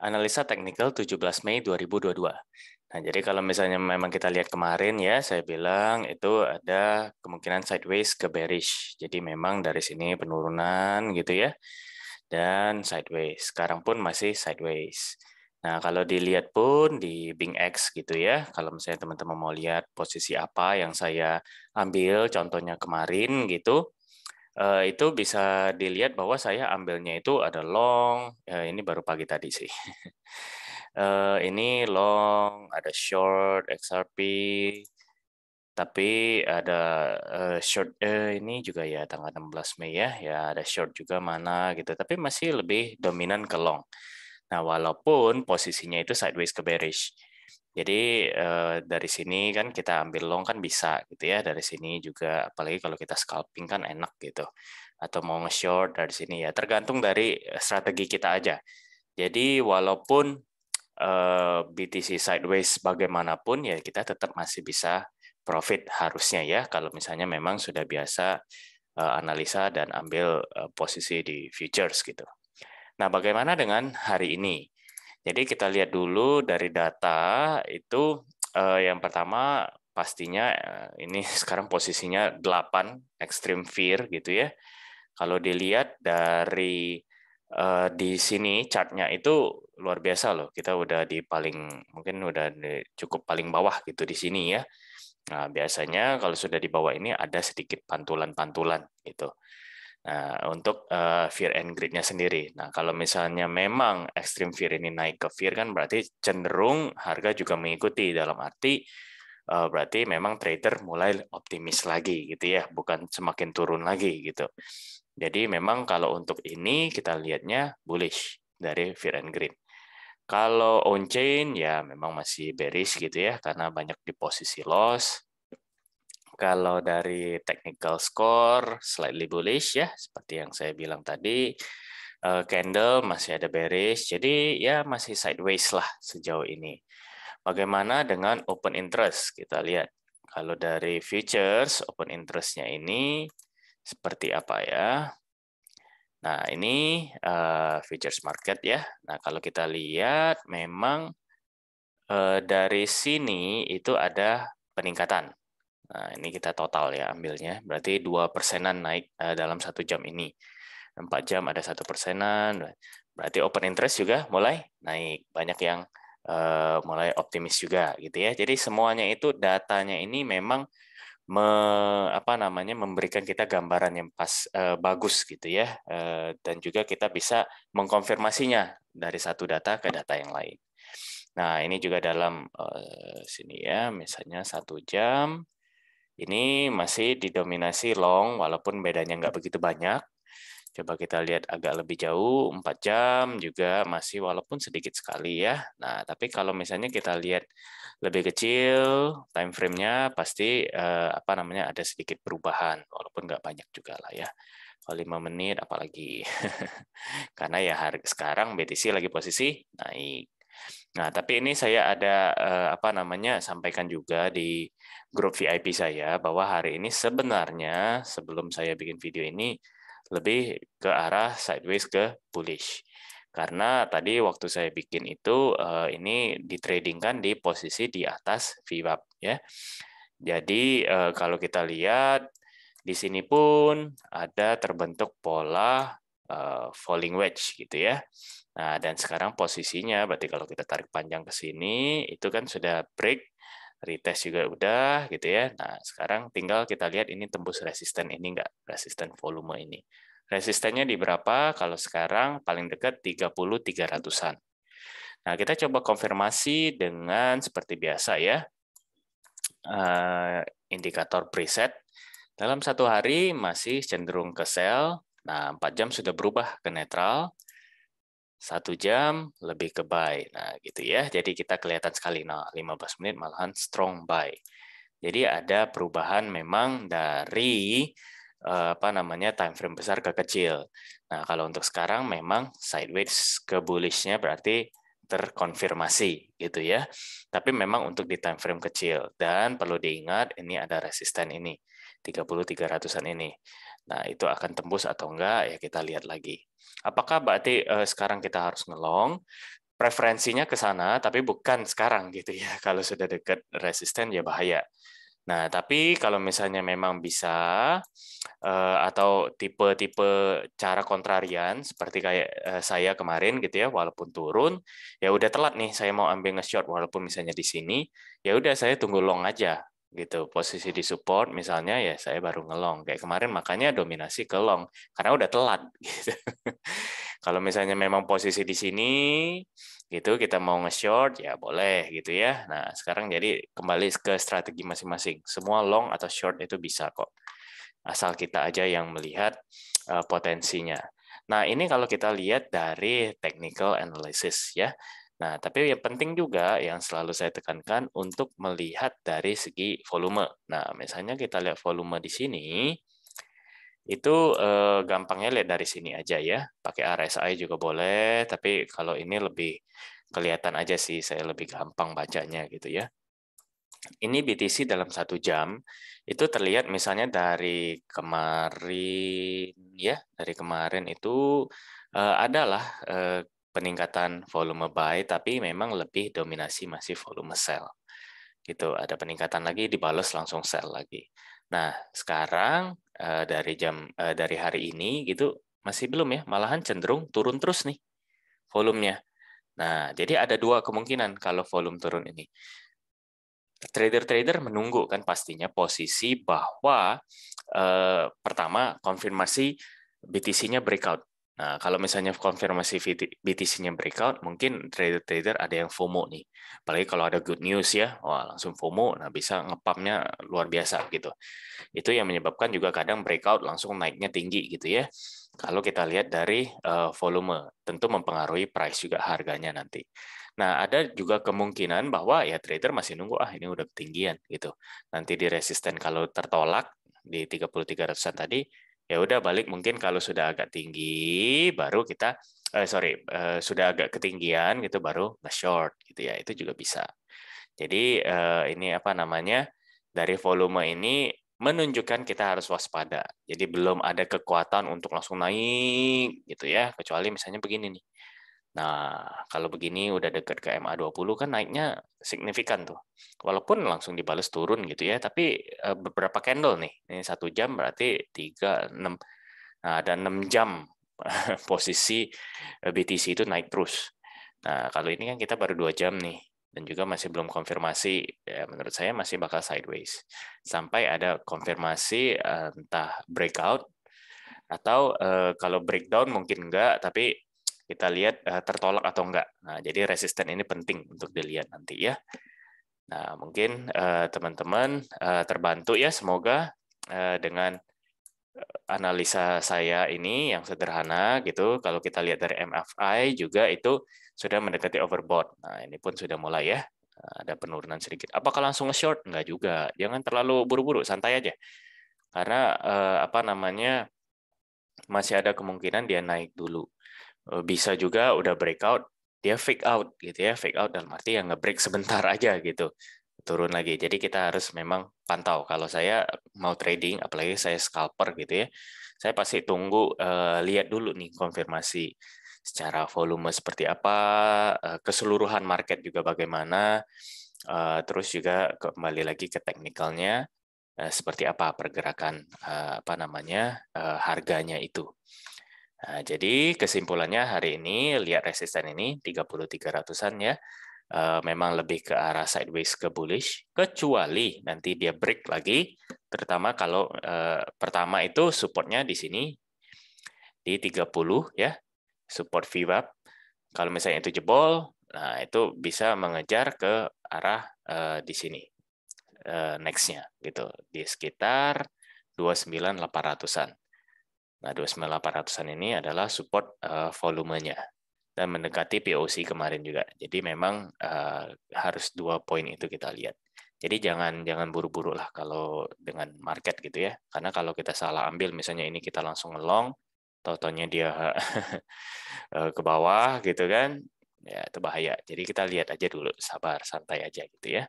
analisa teknikal 17 Mei 2022. Nah, jadi kalau misalnya memang kita lihat kemarin ya, saya bilang itu ada kemungkinan sideways ke bearish. Jadi memang dari sini penurunan gitu ya, dan sideways. Sekarang pun masih sideways. Nah, kalau dilihat pun di Bing X gitu ya, kalau misalnya teman-teman mau lihat posisi apa yang saya ambil, contohnya kemarin gitu, uh, itu bisa dilihat bahwa saya ambilnya itu ada long, uh, ini baru pagi tadi sih. uh, ini long, ada short, XRP, tapi ada uh, short uh, ini juga ya tanggal 16 Mei ya, ya ada short juga mana gitu, tapi masih lebih dominan ke long. Nah, walaupun posisinya itu sideways ke bearish. Jadi eh, dari sini kan kita ambil long kan bisa gitu ya. Dari sini juga apalagi kalau kita scalping kan enak gitu. Atau mau nge-short dari sini ya. Tergantung dari e, strategi kita aja. Jadi walaupun eh, BTC sideways bagaimanapun ya kita tetap masih bisa profit harusnya ya kalau misalnya memang sudah biasa eh, analisa dan ambil eh, posisi di futures gitu. Nah, bagaimana dengan hari ini? Jadi kita lihat dulu dari data itu eh, yang pertama pastinya eh, ini sekarang posisinya 8 extreme fear gitu ya. Kalau dilihat dari eh, di sini chartnya itu luar biasa loh. Kita udah di paling mungkin udah di, cukup paling bawah gitu di sini ya. Nah, biasanya kalau sudah di bawah ini ada sedikit pantulan-pantulan gitu. Nah, untuk uh, fear and greed-nya sendiri. Nah, kalau misalnya memang extreme fear ini naik ke fear kan berarti cenderung harga juga mengikuti dalam arti uh, berarti memang trader mulai optimis lagi gitu ya, bukan semakin turun lagi gitu. Jadi memang kalau untuk ini kita lihatnya bullish dari fear and greed. Kalau on chain ya memang masih bearish gitu ya karena banyak di posisi loss kalau dari technical score slightly bullish ya, seperti yang saya bilang tadi, uh, candle masih ada bearish, jadi ya masih sideways lah sejauh ini. Bagaimana dengan open interest? Kita lihat. Kalau dari futures, open interestnya ini seperti apa ya? Nah, ini uh, futures market ya. Nah, kalau kita lihat memang uh, dari sini itu ada peningkatan. Nah, ini kita total ya ambilnya. Berarti dua persenan naik eh, dalam satu jam ini. empat jam ada satu persenan. Berarti open interest juga mulai naik. Banyak yang eh, mulai optimis juga gitu ya. Jadi semuanya itu datanya ini memang me, apa namanya memberikan kita gambaran yang pas eh, bagus gitu ya dan juga kita bisa mengkonfirmasinya dari satu data ke data yang lain. Nah ini juga dalam sini ya misalnya satu jam ini masih didominasi long, walaupun bedanya nggak begitu banyak. Coba kita lihat agak lebih jauh, 4 jam juga masih walaupun sedikit sekali ya. Nah, tapi kalau misalnya kita lihat lebih kecil, time frame-nya pasti eh, apa namanya ada sedikit perubahan, walaupun nggak banyak juga lah ya. Kalau 5 menit apalagi. Karena ya hari sekarang BTC lagi posisi naik. Nah, tapi ini saya ada eh, apa namanya sampaikan juga di grup VIP saya bahwa hari ini sebenarnya sebelum saya bikin video ini lebih ke arah sideways ke bullish. Karena tadi waktu saya bikin itu eh, ini ditradingkan di posisi di atas VWAP ya. Jadi eh, kalau kita lihat di sini pun ada terbentuk pola uh, falling wedge gitu ya. Nah, dan sekarang posisinya berarti kalau kita tarik panjang ke sini itu kan sudah break retest juga udah gitu ya. Nah, sekarang tinggal kita lihat ini tembus resisten ini enggak, resisten volume ini. Resistennya di berapa? Kalau sekarang paling dekat 30 300-an. Nah, kita coba konfirmasi dengan seperti biasa ya. Eh, indikator preset dalam satu hari masih cenderung ke sell, Nah, 4 jam sudah berubah ke netral, satu jam lebih ke buy. Nah, gitu ya. Jadi kita kelihatan sekali. Nah, 15 menit malahan strong buy. Jadi ada perubahan memang dari eh, apa namanya time frame besar ke kecil. Nah, kalau untuk sekarang memang sideways ke bullishnya berarti terkonfirmasi gitu ya. Tapi memang untuk di time frame kecil dan perlu diingat ini ada resisten ini 30 300-an ini. Nah, itu akan tembus atau enggak ya kita lihat lagi. Apakah berarti eh, sekarang kita harus ngelong? Preferensinya ke sana, tapi bukan sekarang gitu ya. Kalau sudah dekat resisten ya bahaya. Nah, tapi kalau misalnya memang bisa eh, atau tipe-tipe cara kontrarian seperti kayak eh, saya kemarin gitu ya, walaupun turun ya udah telat nih saya mau ambil nge-short walaupun misalnya di sini, ya udah saya tunggu long aja gitu posisi di support misalnya ya saya baru ngelong kayak kemarin makanya dominasi ke long karena udah telat gitu. kalau misalnya memang posisi di sini gitu kita mau nge-short ya boleh gitu ya nah sekarang jadi kembali ke strategi masing-masing semua long atau short itu bisa kok asal kita aja yang melihat uh, potensinya nah ini kalau kita lihat dari technical analysis ya Nah, tapi yang penting juga yang selalu saya tekankan untuk melihat dari segi volume. Nah, misalnya kita lihat volume di sini, itu eh, gampangnya lihat dari sini aja ya. Pakai RSI juga boleh, tapi kalau ini lebih kelihatan aja sih, saya lebih gampang bacanya gitu ya. Ini BTC dalam satu jam, itu terlihat misalnya dari kemarin ya, dari kemarin itu eh, adalah eh, peningkatan volume buy, tapi memang lebih dominasi masih volume sell. Gitu, ada peningkatan lagi dibalas langsung sell lagi. Nah, sekarang eh, dari jam eh, dari hari ini gitu masih belum ya, malahan cenderung turun terus nih volumenya. Nah, jadi ada dua kemungkinan kalau volume turun ini. Trader-trader menunggu kan pastinya posisi bahwa eh, pertama konfirmasi BTC-nya breakout Nah, kalau misalnya konfirmasi BTC-nya breakout, mungkin trader-trader ada yang FOMO nih. Apalagi kalau ada good news ya, wah langsung FOMO, nah bisa ngepamnya luar biasa gitu. Itu yang menyebabkan juga kadang breakout langsung naiknya tinggi gitu ya. Kalau kita lihat dari eh, volume, tentu mempengaruhi price juga harganya nanti. Nah, ada juga kemungkinan bahwa ya trader masih nunggu, ah ini udah ketinggian gitu. Nanti di resisten kalau tertolak di 3300-an tadi, ya udah balik mungkin kalau sudah agak tinggi baru kita eh, sorry eh, sudah agak ketinggian gitu baru nge short gitu ya itu juga bisa jadi eh, ini apa namanya dari volume ini menunjukkan kita harus waspada jadi belum ada kekuatan untuk langsung naik gitu ya kecuali misalnya begini nih Nah, kalau begini udah dekat ke MA20 kan naiknya signifikan tuh. Walaupun langsung dibales turun gitu ya, tapi eh, beberapa candle nih. Ini satu jam berarti 3, 6, nah, ada 6 jam posisi eh, BTC itu naik terus. Nah, kalau ini kan kita baru dua jam nih dan juga masih belum konfirmasi ya, menurut saya masih bakal sideways sampai ada konfirmasi eh, entah breakout atau kalau breakdown mungkin enggak tapi kita lihat uh, tertolak atau enggak. Nah, jadi resisten ini penting untuk dilihat nanti ya. Nah, mungkin eh, teman-teman uh, uh, terbantu ya semoga uh, dengan analisa saya ini yang sederhana gitu. Kalau kita lihat dari MFI juga itu sudah mendekati overbought. Nah, ini pun sudah mulai ya. Ada penurunan sedikit. Apakah langsung short? Enggak juga. Jangan terlalu buru-buru, santai aja. Karena apa namanya? masih ada kemungkinan dia naik dulu Eh, bisa juga udah breakout dia fake out gitu ya fake out dalam arti yang ngebreak sebentar aja gitu turun lagi jadi kita harus memang pantau kalau saya mau trading apalagi saya scalper gitu ya saya pasti tunggu uh, lihat dulu nih konfirmasi secara volume seperti apa eh, keseluruhan market juga bagaimana terus juga kembali lagi ke teknikalnya seperti apa pergerakan apa namanya harganya itu Nah, jadi kesimpulannya hari ini lihat resisten ini 3300-an ya. Eh, memang lebih ke arah sideways ke bullish kecuali nanti dia break lagi terutama kalau eh, pertama itu supportnya di sini di 30 ya support VWAP kalau misalnya itu jebol nah itu bisa mengejar ke arah eh, di sini nextnya gitu di sekitar 29800-an Nah, 2800 an ini adalah support uh, volumenya dan mendekati POC kemarin juga. Jadi memang uh, harus dua poin itu kita lihat. Jadi jangan jangan buru-buru lah kalau dengan market gitu ya. Karena kalau kita salah ambil misalnya ini kita langsung ngelong, totonya dia eh, ke bawah gitu kan. Ya itu bahaya. Jadi kita lihat aja dulu, sabar, santai aja gitu ya.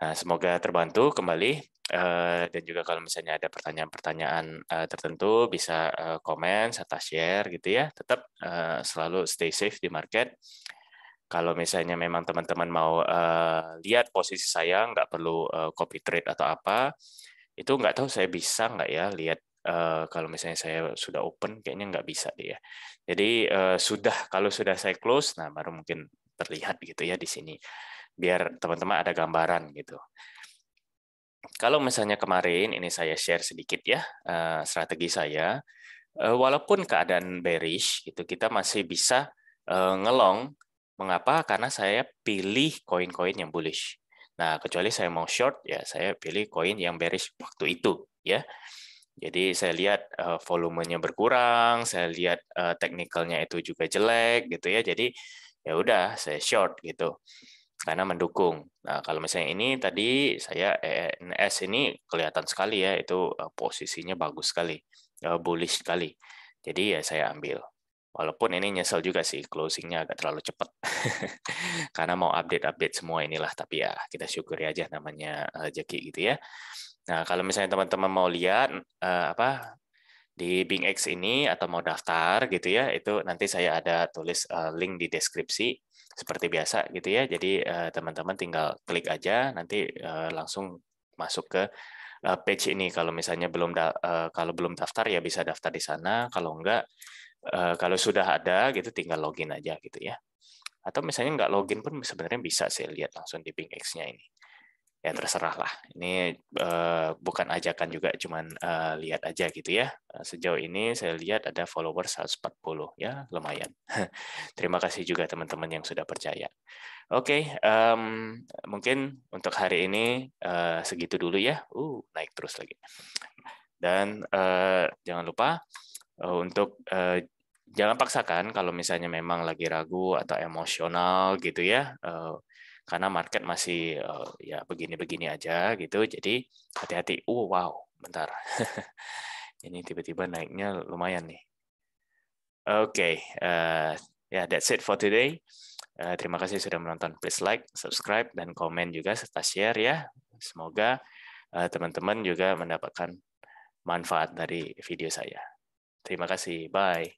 Nah, semoga terbantu kembali eh, dan juga kalau misalnya ada pertanyaan-pertanyaan eh, tertentu bisa eh, komen atau share gitu ya. Tetap selalu stay safe di market. Kalau misalnya memang teman-teman mau lihat posisi saya, nggak perlu copy trade atau apa, itu nggak tahu saya bisa nggak ya lihat kalau misalnya saya sudah open kayaknya nggak bisa deh ya. Jadi sudah kalau sudah saya close, nah baru mungkin terlihat gitu ya di sini biar teman-teman ada gambaran gitu. Kalau misalnya kemarin ini saya share sedikit ya eh, strategi saya, eh, walaupun keadaan bearish itu kita masih bisa eh, ngelong. Mengapa? Karena saya pilih koin-koin yang bullish. Nah, kecuali saya mau short ya, saya pilih koin yang bearish waktu itu ya. Jadi saya lihat volumenya berkurang, saya lihat teknikalnya itu juga jelek gitu ya. Jadi ya udah saya short gitu karena mendukung. Nah, kalau misalnya ini tadi saya ENS ini kelihatan sekali ya itu e, posisinya bagus sekali, e, bullish sekali. Jadi ya saya ambil. Walaupun ini nyesel juga sih closingnya agak terlalu cepat karena mau update-update semua inilah tapi ya kita syukuri aja namanya rezeki gitu ya. Nah kalau misalnya teman-teman mau lihat e, apa di Bing X ini atau mau daftar gitu ya itu nanti saya ada tulis link di deskripsi seperti biasa gitu ya. Jadi eh, teman-teman tinggal klik aja nanti eh, langsung masuk ke eh, page ini kalau misalnya belum da kalau belum daftar ya bisa daftar di sana kalau enggak kalau sudah ada gitu tinggal login aja gitu ya atau misalnya nggak login pun sebenarnya bisa saya lihat langsung di Bing x nya ini ya terserah lah. Ini uh, bukan ajakan juga, cuman uh, lihat aja gitu ya. Eh, sejauh ini saya lihat ada followers 140 ya, lumayan. Terima kasih juga teman-teman yang sudah percaya. Oke, okay, um, mungkin untuk hari ini uh, segitu dulu ya. Uh, naik terus lagi. Dan uh, jangan lupa uh, untuk uh, jangan paksakan kalau misalnya memang lagi ragu atau emosional gitu ya. Uh, karena market masih uh, ya begini-begini aja gitu. Jadi hati-hati. Oh, wow, bentar. Ini tiba-tiba naiknya lumayan nih. Oke, okay, uh, eh, ya yeah, that's it for today. Uh, terima kasih sudah menonton. Please like, subscribe, dan komen juga serta share ya. Semoga teman-teman uh, juga mendapatkan manfaat dari video saya. Terima kasih. Bye.